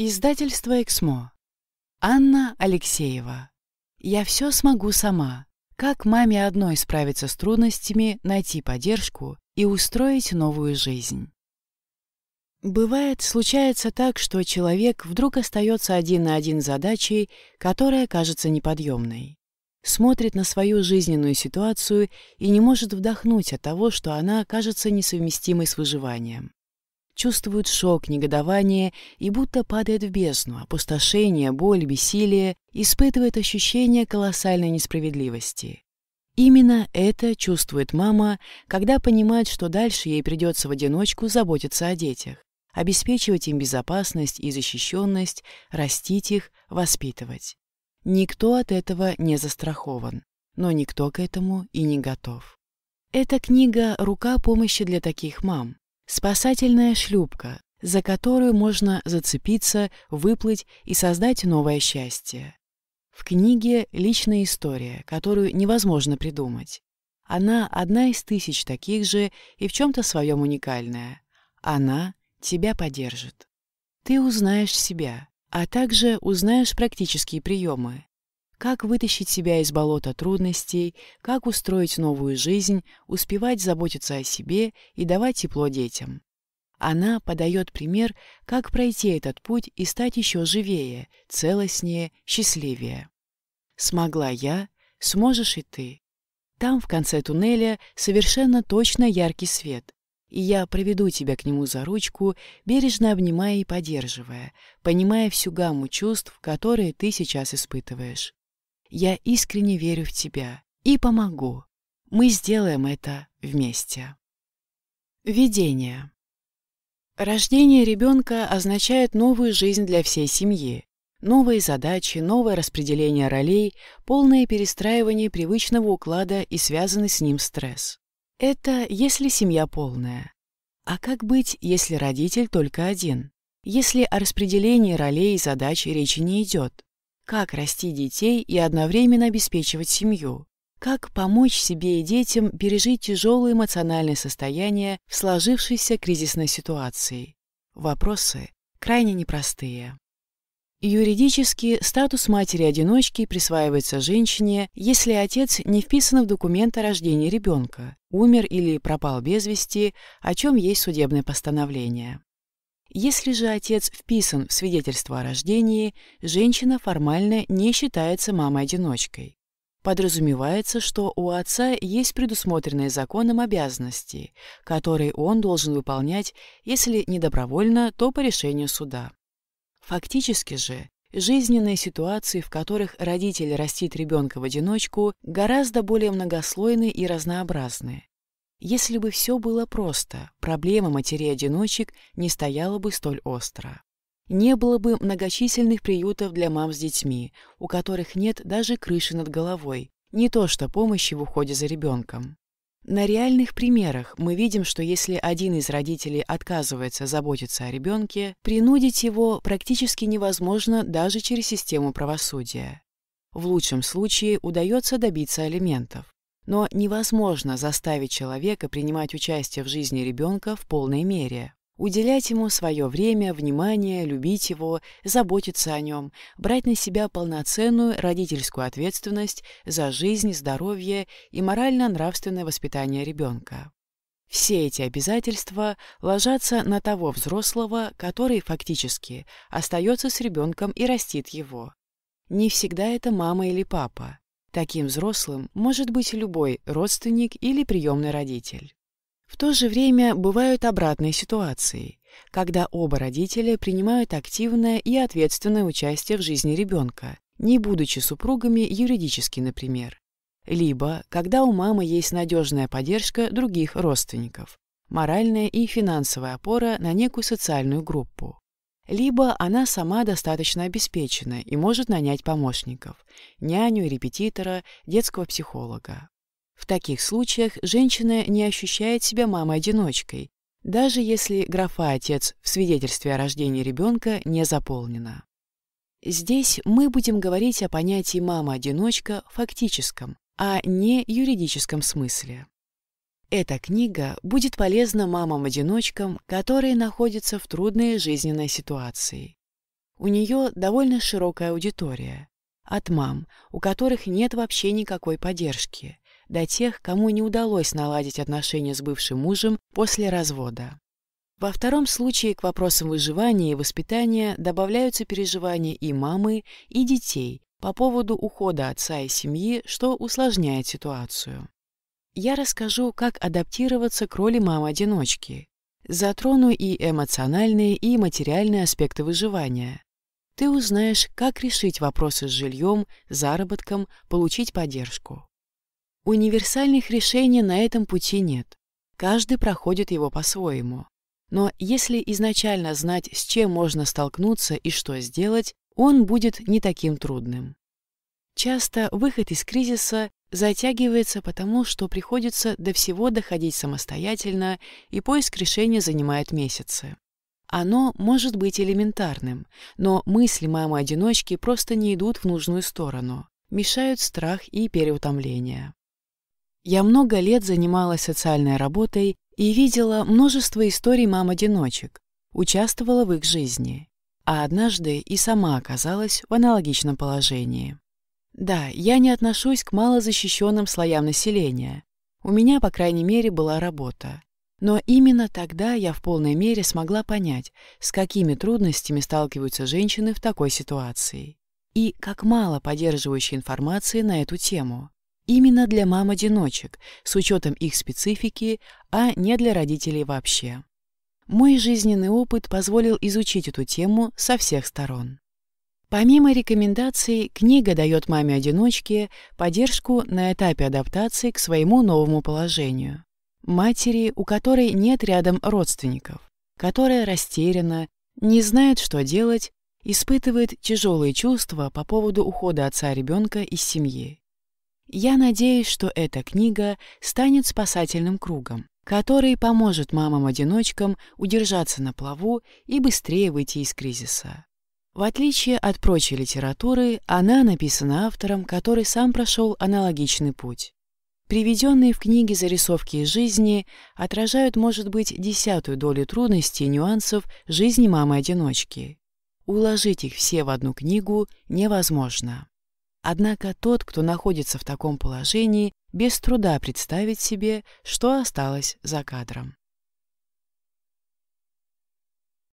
Издательство «Эксмо». Анна Алексеева. «Я все смогу сама. Как маме одной справиться с трудностями, найти поддержку и устроить новую жизнь?» Бывает, случается так, что человек вдруг остается один на один с задачей, которая кажется неподъемной. Смотрит на свою жизненную ситуацию и не может вдохнуть от того, что она кажется несовместимой с выживанием чувствуют шок, негодование и будто падают в бездну, опустошение, боль, бессилие, испытывают ощущение колоссальной несправедливости. Именно это чувствует мама, когда понимает, что дальше ей придется в одиночку заботиться о детях, обеспечивать им безопасность и защищенность, растить их, воспитывать. Никто от этого не застрахован, но никто к этому и не готов. Эта книга – рука помощи для таких мам. Спасательная шлюпка, за которую можно зацепиться, выплыть и создать новое счастье. В книге «Личная история», которую невозможно придумать. Она одна из тысяч таких же и в чем-то своем уникальная. Она тебя поддержит. Ты узнаешь себя, а также узнаешь практические приемы, как вытащить себя из болота трудностей, как устроить новую жизнь, успевать заботиться о себе и давать тепло детям. Она подает пример, как пройти этот путь и стать еще живее, целостнее, счастливее. «Смогла я, сможешь и ты». Там, в конце туннеля, совершенно точно яркий свет, и я проведу тебя к нему за ручку, бережно обнимая и поддерживая, понимая всю гамму чувств, которые ты сейчас испытываешь. Я искренне верю в тебя и помогу. Мы сделаем это вместе. Видение. Рождение ребенка означает новую жизнь для всей семьи. Новые задачи, новое распределение ролей, полное перестраивание привычного уклада и связанный с ним стресс. Это если семья полная. А как быть, если родитель только один? Если о распределении ролей и задач речи не идет? как расти детей и одновременно обеспечивать семью, как помочь себе и детям пережить тяжелое эмоциональное состояние в сложившейся кризисной ситуации. Вопросы крайне непростые. Юридически статус матери-одиночки присваивается женщине, если отец не вписан в документ о рождении ребенка, умер или пропал без вести, о чем есть судебное постановление. Если же отец вписан в свидетельство о рождении, женщина формально не считается мамой-одиночкой. Подразумевается, что у отца есть предусмотренные законом обязанности, которые он должен выполнять, если не добровольно, то по решению суда. Фактически же, жизненные ситуации, в которых родитель растит ребенка в одиночку, гораздо более многослойны и разнообразны. Если бы все было просто, проблема матери одиночек не стояла бы столь остро. Не было бы многочисленных приютов для мам с детьми, у которых нет даже крыши над головой, не то что помощи в уходе за ребенком. На реальных примерах мы видим, что если один из родителей отказывается заботиться о ребенке, принудить его практически невозможно даже через систему правосудия. В лучшем случае удается добиться алиментов. Но невозможно заставить человека принимать участие в жизни ребенка в полной мере. Уделять ему свое время, внимание, любить его, заботиться о нем, брать на себя полноценную родительскую ответственность за жизнь, здоровье и морально-нравственное воспитание ребенка. Все эти обязательства ложатся на того взрослого, который фактически остается с ребенком и растит его. Не всегда это мама или папа. Таким взрослым может быть любой родственник или приемный родитель. В то же время бывают обратные ситуации, когда оба родителя принимают активное и ответственное участие в жизни ребенка, не будучи супругами юридически, например. Либо, когда у мамы есть надежная поддержка других родственников, моральная и финансовая опора на некую социальную группу. Либо она сама достаточно обеспечена и может нанять помощников – няню, репетитора, детского психолога. В таких случаях женщина не ощущает себя мамой-одиночкой, даже если графа «отец» в свидетельстве о рождении ребенка не заполнена. Здесь мы будем говорить о понятии «мама-одиночка» фактическом, а не юридическом смысле. Эта книга будет полезна мамам-одиночкам, которые находятся в трудной жизненной ситуации. У нее довольно широкая аудитория. От мам, у которых нет вообще никакой поддержки, до тех, кому не удалось наладить отношения с бывшим мужем после развода. Во втором случае к вопросам выживания и воспитания добавляются переживания и мамы, и детей по поводу ухода отца и семьи, что усложняет ситуацию я расскажу, как адаптироваться к роли мамы-одиночки. Затрону и эмоциональные, и материальные аспекты выживания. Ты узнаешь, как решить вопросы с жильем, заработком, получить поддержку. Универсальных решений на этом пути нет. Каждый проходит его по-своему. Но если изначально знать, с чем можно столкнуться и что сделать, он будет не таким трудным. Часто выход из кризиса затягивается потому, что приходится до всего доходить самостоятельно, и поиск решения занимает месяцы. Оно может быть элементарным, но мысли мамы-одиночки просто не идут в нужную сторону, мешают страх и переутомление. Я много лет занималась социальной работой и видела множество историй мам-одиночек, участвовала в их жизни, а однажды и сама оказалась в аналогичном положении. Да, я не отношусь к малозащищенным слоям населения. У меня, по крайней мере, была работа. Но именно тогда я в полной мере смогла понять, с какими трудностями сталкиваются женщины в такой ситуации. И как мало поддерживающей информации на эту тему. Именно для мам-одиночек, с учетом их специфики, а не для родителей вообще. Мой жизненный опыт позволил изучить эту тему со всех сторон. Помимо рекомендаций, книга дает маме-одиночке поддержку на этапе адаптации к своему новому положению. Матери, у которой нет рядом родственников, которая растеряна, не знает, что делать, испытывает тяжелые чувства по поводу ухода отца ребенка из семьи. Я надеюсь, что эта книга станет спасательным кругом, который поможет мамам-одиночкам удержаться на плаву и быстрее выйти из кризиса. В отличие от прочей литературы, она написана автором, который сам прошел аналогичный путь. Приведенные в книге зарисовки из жизни отражают, может быть, десятую долю трудностей и нюансов жизни мамы-одиночки. Уложить их все в одну книгу невозможно. Однако тот, кто находится в таком положении, без труда представит себе, что осталось за кадром.